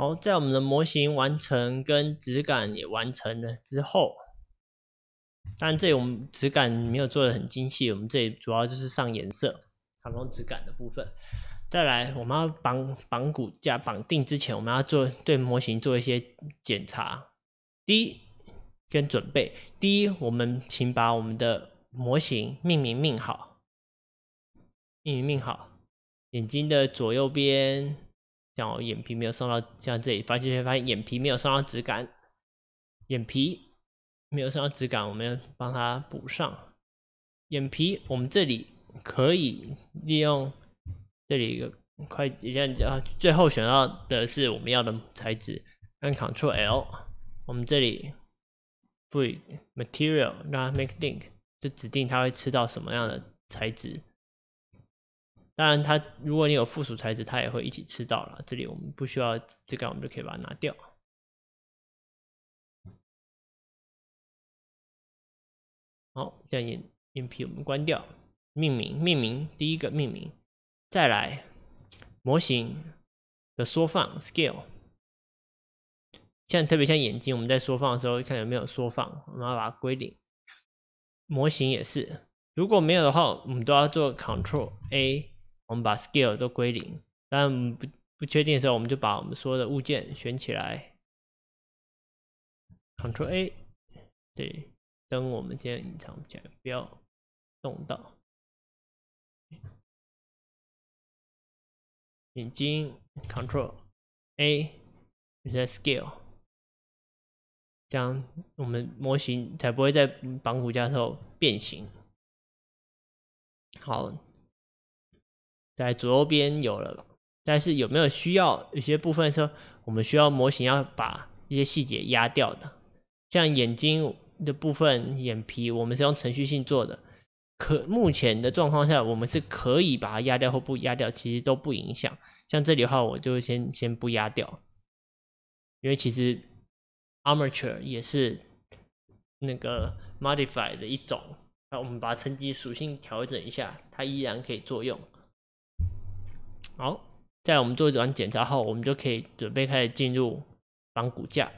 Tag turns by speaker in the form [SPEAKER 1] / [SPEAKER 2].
[SPEAKER 1] 好，在我们的模型完成跟质感也完成了之后，但这里我们质感没有做的很精细，我们这里主要就是上颜色、卡通质感的部分。再来，我们要绑绑骨架绑定之前，我们要做对模型做一些检查。第一，跟准备。第一，我们请把我们的模型命名命好，命名命好，眼睛的左右边。像我眼皮没有收到，像这里发现发现眼皮没有收到质感，眼皮没有收到质感，我们要帮它补上。眼皮我们这里可以利用这里一个快捷键啊，最后选到的是我们要的材质，按 Ctrl L，我们这里，Free Material，那 Make h i n k 就指定它会吃到什么样的材质。当然，它如果你有附属材质，它也会一起吃到了。这里我们不需要
[SPEAKER 2] 这个，我们就可以把它拿掉。好，这样眼眼皮我们关掉。命名，命
[SPEAKER 1] 名，第一个命名，再来模型的缩放 （scale）。像特别像眼睛，我们在缩放的时候看有没有缩放，我们要把它归零。模型也是，如果没有的话，我们都要做 Control A。我们把 scale 都归零，但不不确定的时候，我们就把我们
[SPEAKER 2] 说的物件选起来，c t r l A，对，灯我们先隐藏起来，不要动到眼睛，c t r l A，再 scale，这样我们模
[SPEAKER 1] 型才不会在绑骨架的时候变形。好。在左右边有了，但是有没有需要？有些部分说我们需要模型要把一些细节压掉的，像眼睛的部分、眼皮，我们是用程序性做的。可目前的状况下，我们是可以把它压掉或不压掉，其实都不影响。像这里的话，我就先先不压掉，因为其实 armature 也是那个 modify 的一种，那我们把层级属性调整一下，它依然可以作用。好，在我们做完检查后，我们就可以准备开始进入绑骨架。